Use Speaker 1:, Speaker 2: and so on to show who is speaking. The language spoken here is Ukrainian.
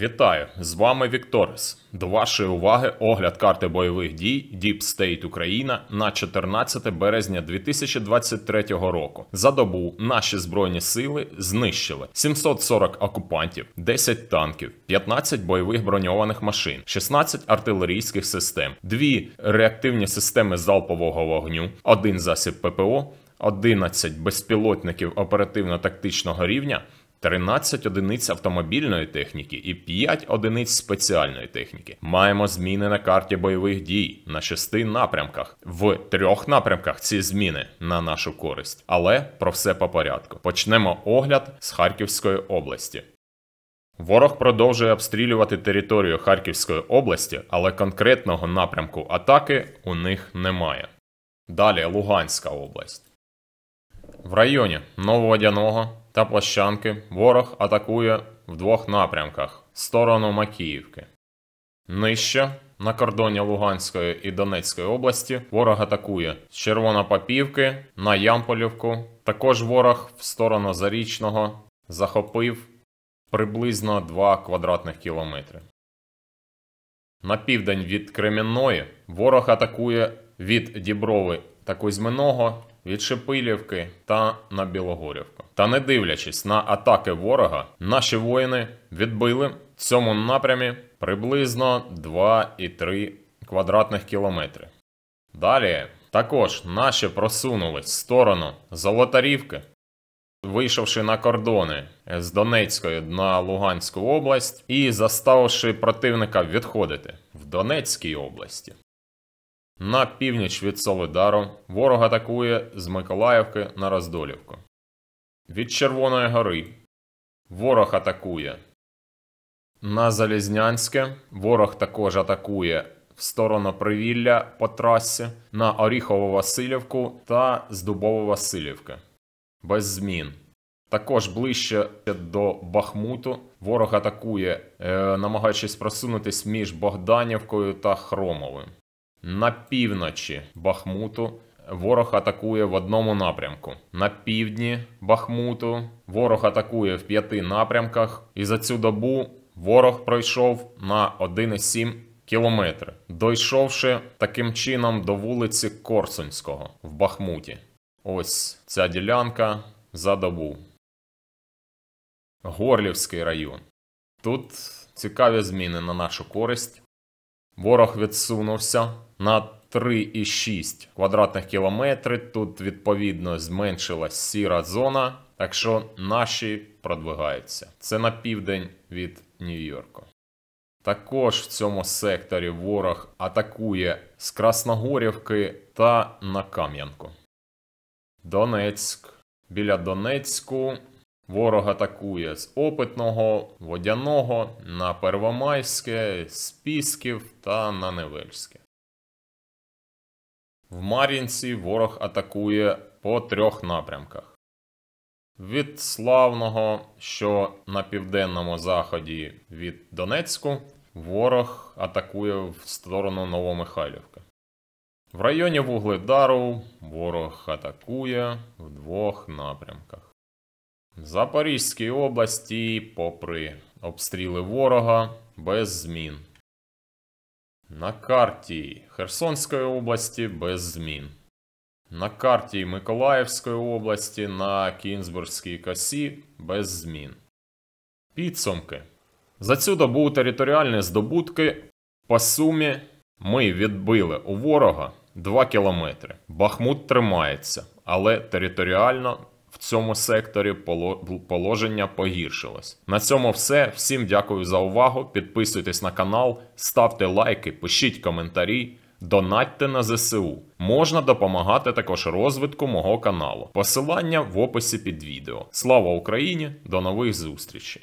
Speaker 1: Вітаю! З вами Вікторис. До вашої уваги огляд карти бойових дій Deep State Україна на 14 березня 2023 року. За добу наші збройні сили знищили 740 окупантів, 10 танків, 15 бойових броньованих машин, 16 артилерійських систем, 2 реактивні системи залпового вогню, 1 засіб ППО, 11 безпілотників оперативно-тактичного рівня. 13 одиниць автомобільної техніки і 5 одиниць спеціальної техніки. Маємо зміни на карті бойових дій на 6 напрямках. В трьох напрямках ці зміни на нашу користь. Але про все по порядку. Почнемо огляд з Харківської області. Ворог продовжує обстрілювати територію Харківської області, але конкретного напрямку атаки у них немає. Далі Луганська область. В районі Новоодяного, та площанки ворог атакує в двох напрямках в сторону Макіївки. Нижче на кордоні Луганської і Донецької області ворог атакує з Червонопапівки на Ямполівку. Також ворог в сторону Зарічного захопив приблизно 2 квадратних кілометри. На південь від Кремінної ворог атакує від Діброви та Кузьминого від Шепилівки та на Білогорівку. Та не дивлячись на атаки ворога, наші воїни відбили в цьому напрямі приблизно 2,3 квадратних кілометри. Далі також наші просунулись в сторону Золотарівки, вийшовши на кордони з Донецької на Луганську область і заставивши противника відходити в Донецькій області. На північ від Солидару ворог атакує з Миколаївки на Роздолівку. Від Червоної гори ворог атакує. На Залізнянське ворог також атакує в сторону Привілля по трасі на оріхову василівку та з дубову василівки Без змін. Також ближче до Бахмуту ворог атакує, е, намагаючись просунутись між Богданівкою та Хромовим. На півночі Бахмуту ворог атакує в одному напрямку. На півдні Бахмуту ворог атакує в п'яти напрямках, і за цю добу ворог пройшов на 1,7 кілометри, дойшовши таким чином до вулиці Корсунського в Бахмуті. Ось ця ділянка за добу. Горлівський район. Тут цікаві зміни на нашу користь. Ворог відсунувся на 3,6 квадратних кілометри. Тут відповідно зменшилась сіра зона, так що наші продвигаються. Це на південь від Нью-Йорка. Також в цьому секторі ворог атакує з Красногорівки та на Кам'янку. Донецьк. Біля Донецьку ворог атакує з Опитного, Водяного на Первомайське, з Пісків та на Невельське. В Мар'їнці ворог атакує по трьох напрямках: від славного, що на південному заході від Донецьку, ворог атакує в сторону Новомихайлівки. В районі Вугледару ворог атакує в двох напрямках. В Запорізькій області, попри обстріли ворога, без змін. На карті Херсонської області без змін. На карті Миколаївської області на Кінзбурзькій косі без змін. Підсумки. За цю добу територіальні здобутки по сумі ми відбили у ворога 2 кілометри. Бахмут тримається, але територіально цьому секторі положення погіршилось. На цьому все. Всім дякую за увагу. Підписуйтесь на канал, ставте лайки, пишіть коментарі. Донатьте на ЗСУ. Можна допомагати також розвитку мого каналу. Посилання в описі під відео. Слава Україні! До нових зустрічей!